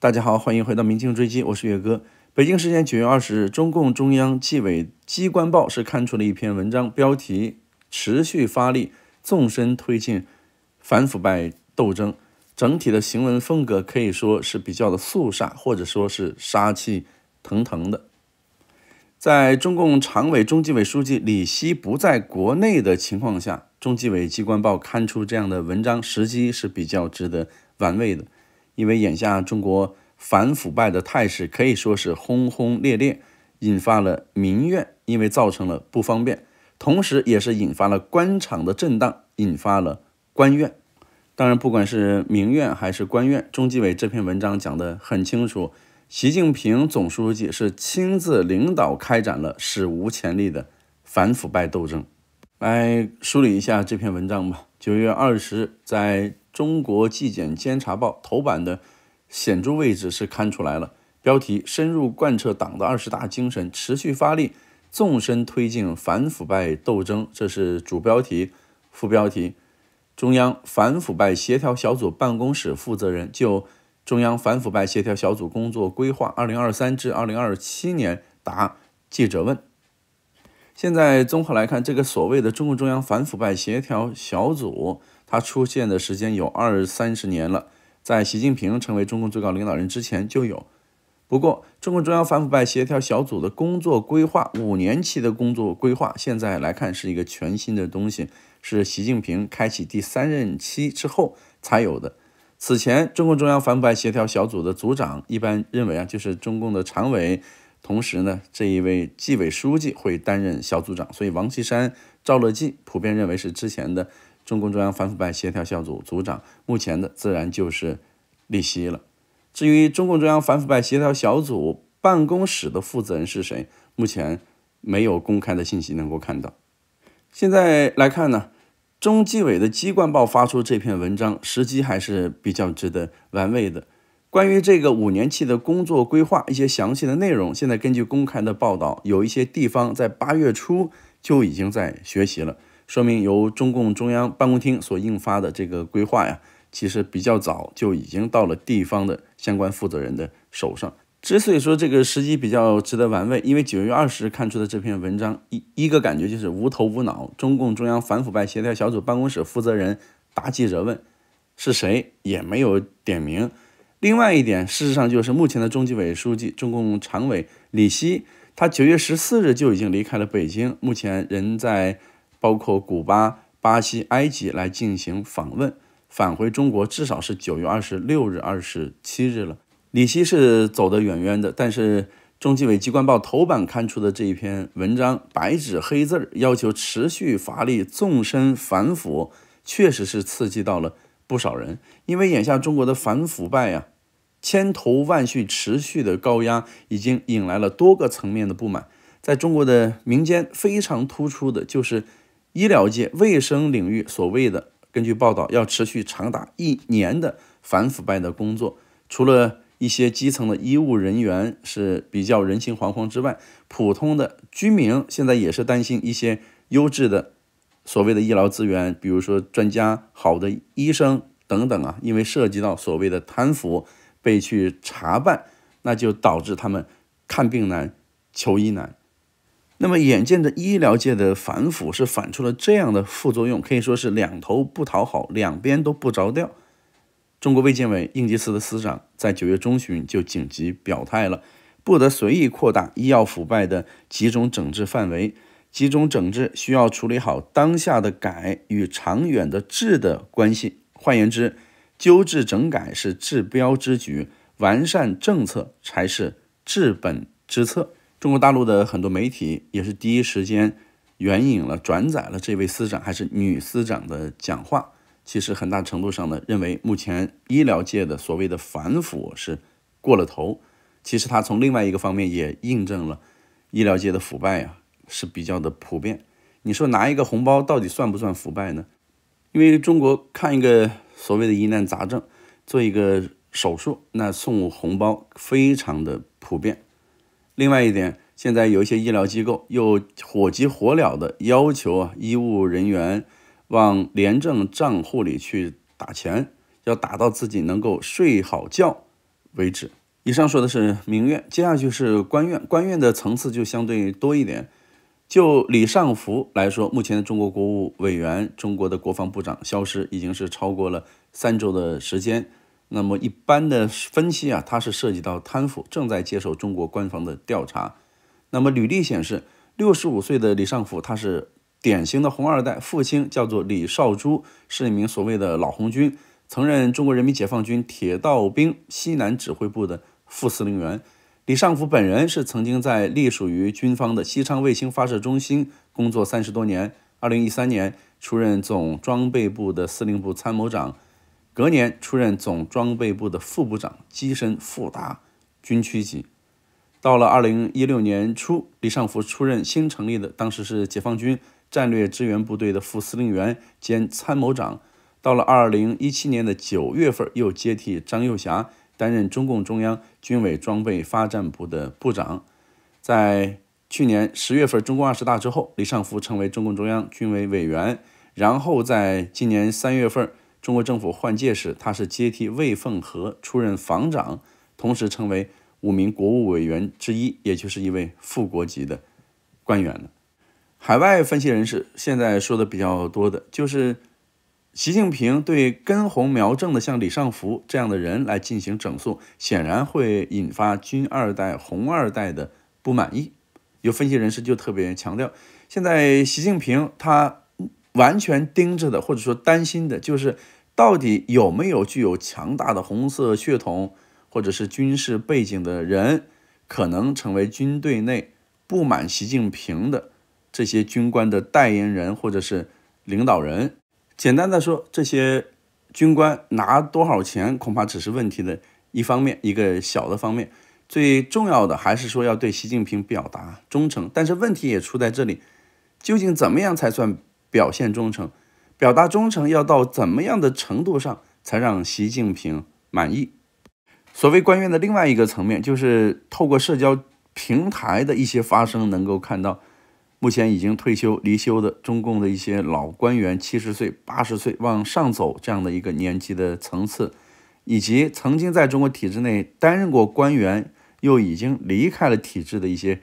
大家好，欢迎回到《明镜追击》，我是岳哥。北京时间九月二十日，中共中央纪委机关报是刊出了一篇文章，标题“持续发力，纵深推进反腐败斗争”。整体的行文风格可以说是比较的肃杀，或者说是杀气腾腾的。在中共常委、中纪委书记李希不在国内的情况下，中纪委机关报刊出这样的文章，时机是比较值得玩味的。因为眼下中国反腐败的态势可以说是轰轰烈烈，引发了民怨，因为造成了不方便，同时也是引发了官场的震荡，引发了官怨。当然，不管是民怨还是官怨，中纪委这篇文章讲得很清楚，习近平总书记是亲自领导开展了史无前例的反腐败斗争。来梳理一下这篇文章吧。九月二十日，在中国纪检监察报头版的显著位置是看出来了，标题：深入贯彻党的二十大精神，持续发力，纵深推进反腐败斗争。这是主标题，副标题：中央反腐败协调小组办公室负责人就中央反腐败协调小组工作规划（二零二三至二零二七年）答记者问。现在综合来看，这个所谓的中共中央反腐败协调小组。它出现的时间有二三十年了，在习近平成为中共最高领导人之前就有。不过，中共中央反腐败协调小组的工作规划，五年期的工作规划，现在来看是一个全新的东西，是习近平开启第三任期之后才有的。此前，中共中央反腐败协调小组的组长一般认为啊，就是中共的常委，同时呢，这一位纪委书记会担任小组长，所以王岐山、赵乐际普遍认为是之前的。中共中央反腐败协调小组组长目前的自然就是李希了。至于中共中央反腐败协调小组办公室的负责人是谁，目前没有公开的信息能够看到。现在来看呢，中纪委的机关报发出这篇文章时机还是比较值得玩味的。关于这个五年期的工作规划一些详细的内容，现在根据公开的报道，有一些地方在八月初就已经在学习了。说明由中共中央办公厅所印发的这个规划呀，其实比较早就已经到了地方的相关负责人的手上。之所以说这个时机比较值得玩味，因为九月二十日看出的这篇文章，一一个感觉就是无头无脑。中共中央反腐败协调小组办公室负责人答记者问，是谁也没有点名。另外一点，事实上就是目前的中纪委书记、中共常委李希，他九月十四日就已经离开了北京，目前人在。包括古巴、巴西、埃及来进行访问，返回中国至少是九月二十六日、二十七日了。李希是走得远远的，但是中纪委机关报头版刊出的这一篇文章，白纸黑字儿要求持续发力纵深反腐，确实是刺激到了不少人。因为眼下中国的反腐败呀，千头万绪、持续的高压，已经引来了多个层面的不满。在中国的民间非常突出的就是。医疗界、卫生领域所谓的，根据报道，要持续长达一年的反腐败的工作，除了一些基层的医务人员是比较人心惶惶之外，普通的居民现在也是担心一些优质的所谓的医疗资源，比如说专家、好的医生等等啊，因为涉及到所谓的贪腐被去查办，那就导致他们看病难、求医难。那么，眼见着医疗界的反腐是反出了这样的副作用，可以说是两头不讨好，两边都不着调。中国卫健委应急司的司长在九月中旬就紧急表态了，不得随意扩大医药腐败的集中整治范围。集中整治需要处理好当下的改与长远的治的关系。换言之，纠治整改是治标之举，完善政策才是治本之策。中国大陆的很多媒体也是第一时间援引了、转载了这位司长还是女司长的讲话。其实很大程度上呢，认为目前医疗界的所谓的反腐是过了头。其实他从另外一个方面也印证了，医疗界的腐败呀是比较的普遍。你说拿一个红包到底算不算腐败呢？因为中国看一个所谓的疑难杂症做一个手术，那送红包非常的普遍。另外一点，现在有一些医疗机构又火急火燎地要求啊医务人员往廉政账户里去打钱，要打到自己能够睡好觉为止。以上说的是民院，接下去是官院。官院的层次就相对多一点。就李尚福来说，目前的中国国务委员、中国的国防部长消失已经是超过了三周的时间。那么一般的分析啊，他是涉及到贪腐，正在接受中国官方的调查。那么履历显示，六十五岁的李尚福，他是典型的红二代，父亲叫做李少珠，是一名所谓的老红军，曾任中国人民解放军铁道兵西南指挥部的副司令员。李尚福本人是曾经在隶属于军方的西昌卫星发射中心工作三十多年，二零一三年出任总装备部的司令部参谋长。隔年出任总装备部的副部长，跻身副大军区级。到了二零一六年初，李尚福出任新成立的，当时是解放军战略支援部队的副司令员兼参谋长。到了二零一七年的九月份，又接替张幼霞担任中共中央军委装备发展部的部长。在去年十月份中共二十大之后，李尚福成为中共中央军委委员。然后在今年三月份。中国政府换届时，他是接替魏凤和出任防长，同时成为五名国务委员之一，也就是一位副国级的官员了。海外分析人士现在说的比较多的就是，习近平对根红苗正的像李尚福这样的人来进行整肃，显然会引发军二代、红二代的不满意。有分析人士就特别强调，现在习近平他。完全盯着的，或者说担心的，就是到底有没有具有强大的红色血统或者是军事背景的人，可能成为军队内不满习近平的这些军官的代言人或者是领导人。简单的说，这些军官拿多少钱，恐怕只是问题的一方面，一个小的方面。最重要的还是说要对习近平表达忠诚。但是问题也出在这里，究竟怎么样才算？表现忠诚，表达忠诚要到怎么样的程度上才让习近平满意？所谓官员的另外一个层面，就是透过社交平台的一些发声，能够看到目前已经退休、离休的中共的一些老官员，七十岁、八十岁往上走这样的一个年纪的层次，以及曾经在中国体制内担任过官员又已经离开了体制的一些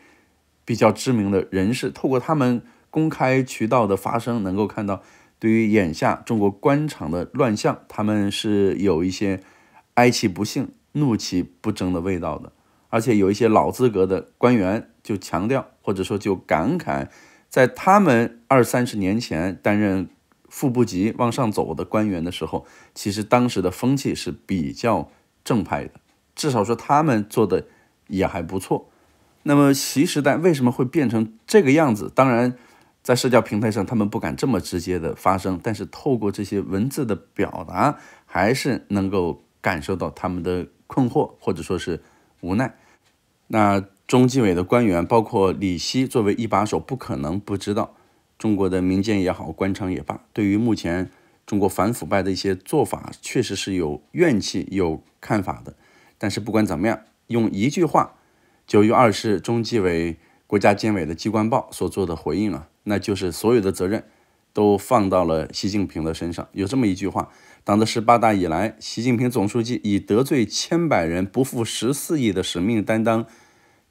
比较知名的人士，透过他们。公开渠道的发声能够看到，对于眼下中国官场的乱象，他们是有一些哀其不幸、怒其不争的味道的。而且有一些老资格的官员就强调，或者说就感慨，在他们二三十年前担任副部级往上走的官员的时候，其实当时的风气是比较正派的，至少说他们做的也还不错。那么习时代为什么会变成这个样子？当然。在社交平台上，他们不敢这么直接的发声，但是透过这些文字的表达，还是能够感受到他们的困惑，或者说，是无奈。那中纪委的官员，包括李希作为一把手，不可能不知道中国的民间也好，官场也罢，对于目前中国反腐败的一些做法，确实是有怨气、有看法的。但是不管怎么样，用一句话，九月二日中纪委、国家监委的机关报所做的回应啊。那就是所有的责任都放到了习近平的身上。有这么一句话：党的十八大以来，习近平总书记以得罪千百人不负十四亿的使命担当，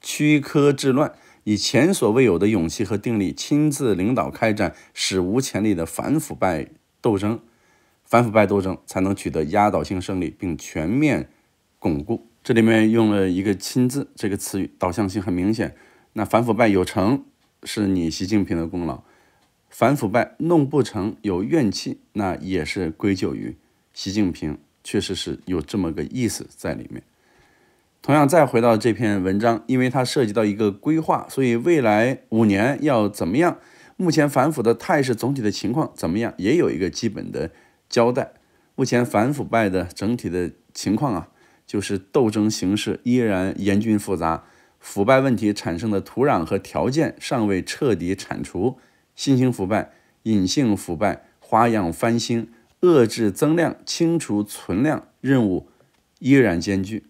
驱科治乱，以前所未有的勇气和定力，亲自领导开展史无前例的反腐败斗争。反腐败斗争才能取得压倒性胜利，并全面巩固。这里面用了一个“亲自”这个词语，导向性很明显。那反腐败有成。是你习近平的功劳，反腐败弄不成有怨气，那也是归咎于习近平，确实是有这么个意思在里面。同样，再回到这篇文章，因为它涉及到一个规划，所以未来五年要怎么样？目前反腐的态势总体的情况怎么样？也有一个基本的交代。目前反腐败的整体的情况啊，就是斗争形势依然严峻复杂。腐败问题产生的土壤和条件尚未彻底铲除，新型腐败、隐性腐败花样翻新，遏制增量、清除存量任务依然艰巨。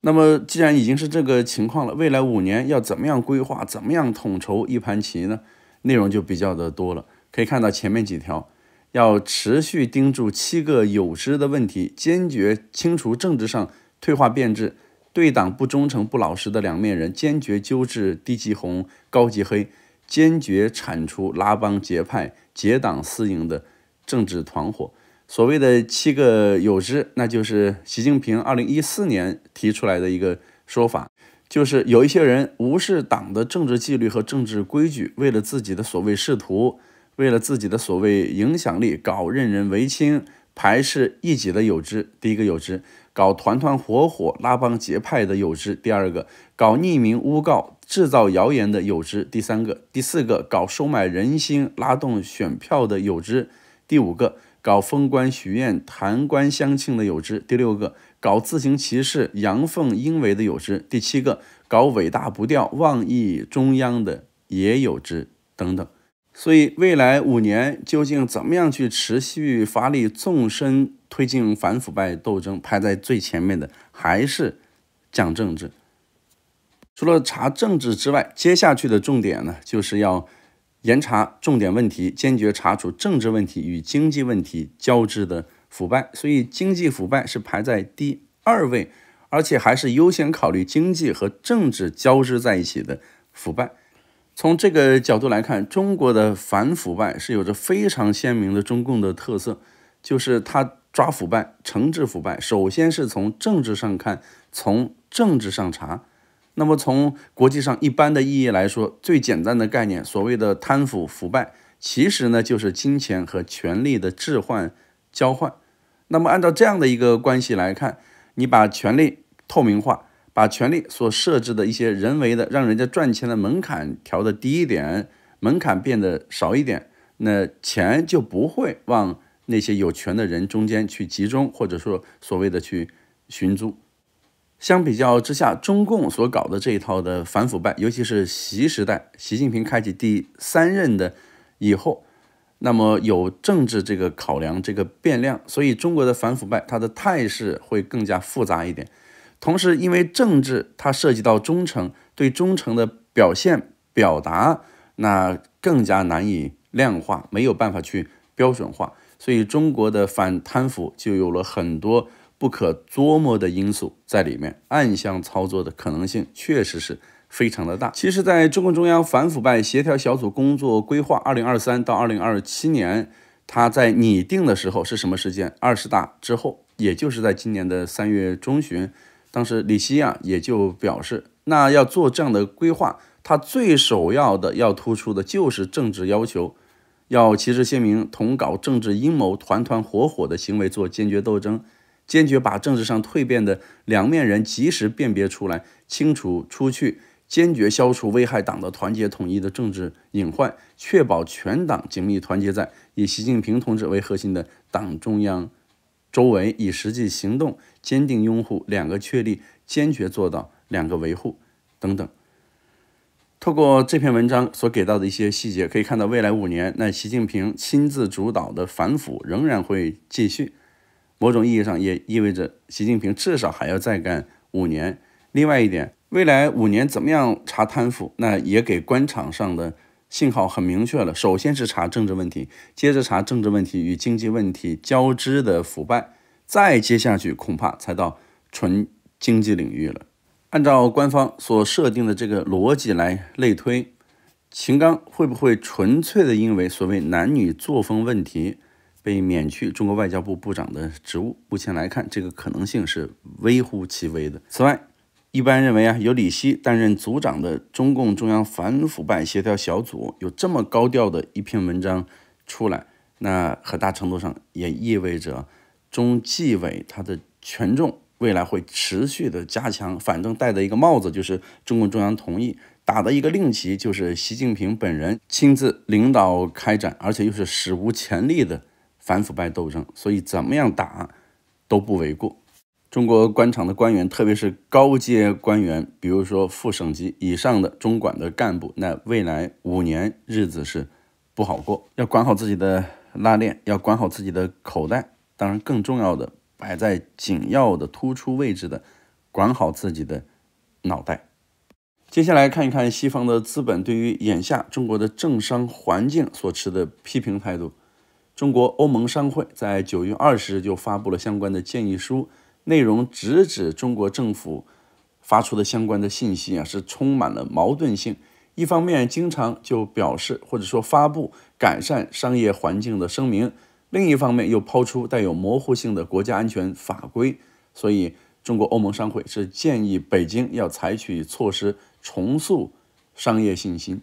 那么，既然已经是这个情况了，未来五年要怎么样规划、怎么样统筹一盘棋呢？内容就比较的多了。可以看到前面几条，要持续盯住七个有知的问题，坚决清除政治上退化变质。对党不忠诚、不老实的两面人，坚决纠治低级红、高级黑，坚决铲除拉帮结派、结党私营的政治团伙。所谓的“七个有之”，那就是习近平二零一四年提出来的一个说法，就是有一些人无视党的政治纪律和政治规矩，为了自己的所谓仕途，为了自己的所谓影响力，搞任人唯亲、排斥异己的有之。第一个有之。搞团团伙伙、拉帮结派的有之；第二个，搞匿名诬告、制造谣言的有之；第三个、第四个，搞收买人心、拉动选票的有之；第五个，搞封官许愿、弹冠相庆的有之；第六个，搞自行其是、阳奉阴违的有之；第七个，搞尾大不掉、妄议中央的也有之。等等。所以，未来五年究竟怎么样去持续发力、纵深推进反腐败斗争？排在最前面的还是讲政治。除了查政治之外，接下去的重点呢，就是要严查重点问题，坚决查处政治问题与经济问题交织的腐败。所以，经济腐败是排在第二位，而且还是优先考虑经济和政治交织在一起的腐败。从这个角度来看，中国的反腐败是有着非常鲜明的中共的特色，就是他抓腐败、惩治腐败，首先是从政治上看，从政治上查。那么，从国际上一般的意义来说，最简单的概念，所谓的贪腐腐败，其实呢就是金钱和权力的置换交换。那么，按照这样的一个关系来看，你把权力透明化。把权力所设置的一些人为的让人家赚钱的门槛调的低一点，门槛变得少一点，那钱就不会往那些有权的人中间去集中，或者说所谓的去寻租。相比较之下，中共所搞的这一套的反腐败，尤其是习时代，习近平开启第三任的以后，那么有政治这个考量这个变量，所以中国的反腐败它的态势会更加复杂一点。同时，因为政治它涉及到忠诚，对忠诚的表现表达，那更加难以量化，没有办法去标准化，所以中国的反贪腐就有了很多不可捉摸的因素在里面，暗箱操作的可能性确实是非常的大。其实，在中共中央反腐败协调小组工作规划二零二三到二零二七年，它在拟定的时候是什么时间？二十大之后，也就是在今年的三月中旬。当时李希亚也就表示，那要做这样的规划，他最首要的要突出的就是政治要求，要旗帜鲜明同搞政治阴谋、团团伙伙的行为做坚决斗争，坚决把政治上蜕变的两面人及时辨别出来、清除出去，坚决消除危害党的团结统一的政治隐患，确保全党紧密团结在以习近平同志为核心的党中央。周围以实际行动坚定拥护“两个确立”，坚决做到“两个维护”等等。透过这篇文章所给到的一些细节，可以看到未来五年，那习近平亲自主导的反腐仍然会继续。某种意义上，也意味着习近平至少还要再干五年。另外一点，未来五年怎么样查贪腐，那也给官场上的。信号很明确了，首先是查政治问题，接着查政治问题与经济问题交织的腐败，再接下去恐怕才到纯经济领域了。按照官方所设定的这个逻辑来类推，秦刚会不会纯粹的因为所谓男女作风问题被免去中国外交部部长的职务？目前来看，这个可能性是微乎其微的。此外，一般认为啊，由李希担任组长的中共中央反腐败协调小组有这么高调的一篇文章出来，那很大程度上也意味着中纪委它的权重未来会持续的加强。反正戴的一个帽子就是中共中央同意，打的一个令旗就是习近平本人亲自领导开展，而且又是史无前例的反腐败斗争，所以怎么样打都不为过。中国官场的官员，特别是高阶官员，比如说副省级以上的中管的干部，那未来五年日子是不好过，要管好自己的拉链，要管好自己的口袋，当然更重要的摆在紧要的突出位置的，管好自己的脑袋。接下来看一看西方的资本对于眼下中国的政商环境所持的批评态度。中国欧盟商会在九月二十日就发布了相关的建议书。内容直指中国政府发出的相关的信息啊，是充满了矛盾性。一方面经常就表示或者说发布改善商业环境的声明，另一方面又抛出带有模糊性的国家安全法规。所以，中国欧盟商会是建议北京要采取措施重塑商业信心。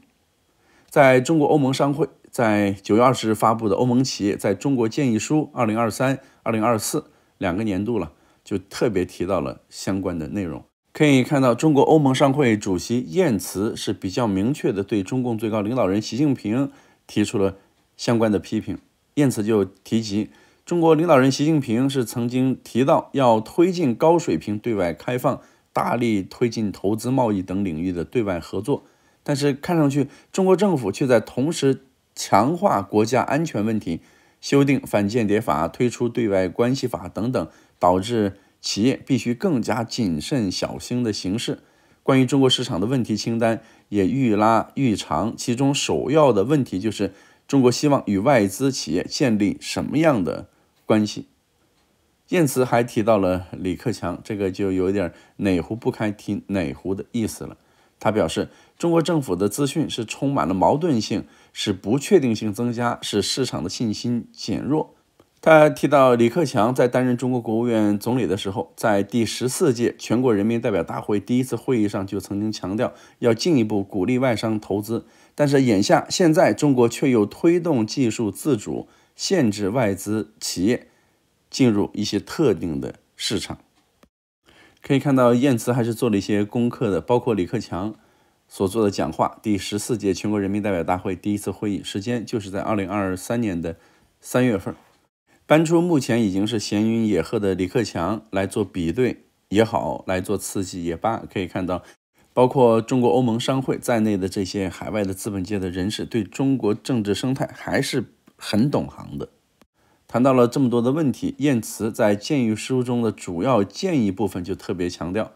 在中国欧盟商会在九月二十日发布的《欧盟企业在中国建议书》二零二三、二零二四两个年度了。就特别提到了相关的内容，可以看到，中国欧盟商会主席晏慈是比较明确的对中共最高领导人习近平提出了相关的批评。晏慈就提及，中国领导人习近平是曾经提到要推进高水平对外开放，大力推进投资贸易等领域的对外合作，但是看上去，中国政府却在同时强化国家安全问题，修订反间谍法，推出对外关系法等等。导致企业必须更加谨慎小心的形式，关于中国市场的问题清单也愈拉愈长，其中首要的问题就是中国希望与外资企业建立什么样的关系。燕慈还提到了李克强，这个就有点哪壶不开提哪壶的意思了。他表示，中国政府的资讯是充满了矛盾性，使不确定性增加，使市场的信心减弱。他提到，李克强在担任中国国务院总理的时候，在第十四届全国人民代表大会第一次会议上就曾经强调，要进一步鼓励外商投资。但是眼下现在中国却又推动技术自主，限制外资企业进入一些特定的市场。可以看到，燕慈还是做了一些功课的，包括李克强所做的讲话。第十四届全国人民代表大会第一次会议时间就是在二零二三年的三月份。搬出目前已经是闲云野鹤的李克强来做比对也好，来做刺激也罢，可以看到，包括中国欧盟商会在内的这些海外的资本界的人士对中国政治生态还是很懂行的。谈到了这么多的问题，燕慈在建议书中的主要建议部分就特别强调，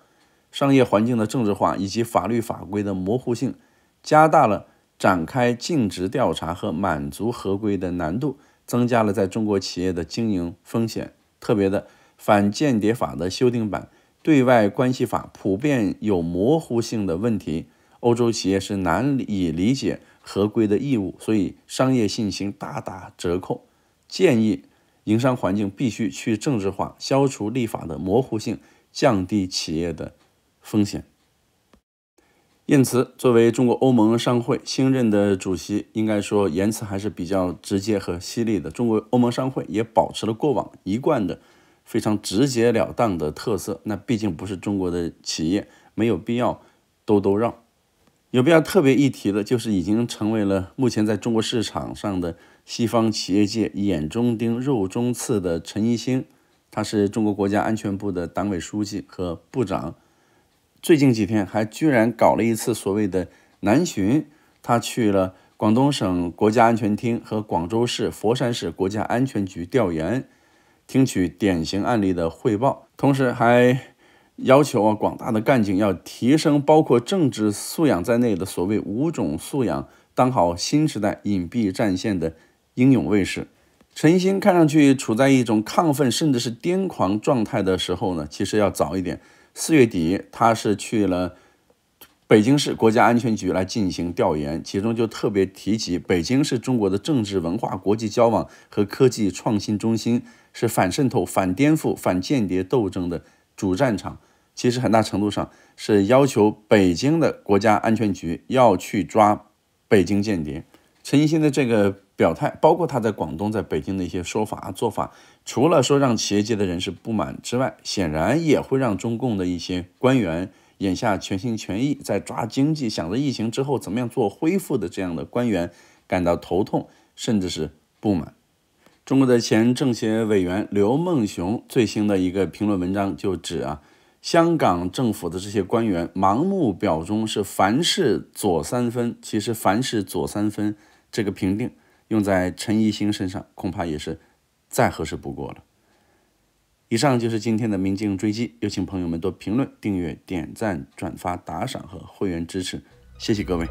商业环境的政治化以及法律法规的模糊性，加大了展开尽职调查和满足合规的难度。增加了在中国企业的经营风险，特别的反间谍法的修订版，对外关系法普遍有模糊性的问题，欧洲企业是难以理解合规的义务，所以商业信心大打折扣。建议营商环境必须去政治化，消除立法的模糊性，降低企业的风险。因此作为中国欧盟商会新任的主席，应该说言辞还是比较直接和犀利的。中国欧盟商会也保持了过往一贯的非常直截了当的特色。那毕竟不是中国的企业，没有必要兜兜绕。有必要特别一提的，就是已经成为了目前在中国市场上的西方企业界眼中钉、肉中刺的陈一新，他是中国国家安全部的党委书记和部长。最近几天还居然搞了一次所谓的南巡，他去了广东省国家安全厅和广州市、佛山市国家安全局调研，听取典型案例的汇报，同时还要求啊广大的干警要提升包括政治素养在内的所谓五种素养，当好新时代隐蔽战线的英勇卫士。陈星看上去处在一种亢奋甚至是癫狂状态的时候呢，其实要早一点。四月底，他是去了北京市国家安全局来进行调研，其中就特别提及，北京是中国的政治文化、国际交往和科技创新中心，是反渗透、反颠覆、反间谍斗争的主战场。其实很大程度上是要求北京的国家安全局要去抓北京间谍。陈一新的这个。表态包括他在广东、在北京的一些说法啊做法，除了说让企业界的人士不满之外，显然也会让中共的一些官员眼下全心全意在抓经济、想着疫情之后怎么样做恢复的这样的官员感到头痛，甚至是不满。中国的前政协委员刘梦熊最新的一个评论文章就指啊，香港政府的这些官员盲目表忠是凡事左三分，其实凡事左三分这个评定。用在陈奕迅身上，恐怕也是再合适不过了。以上就是今天的《明镜追击》，有请朋友们多评论、订阅、点赞、转发、打赏和会员支持，谢谢各位。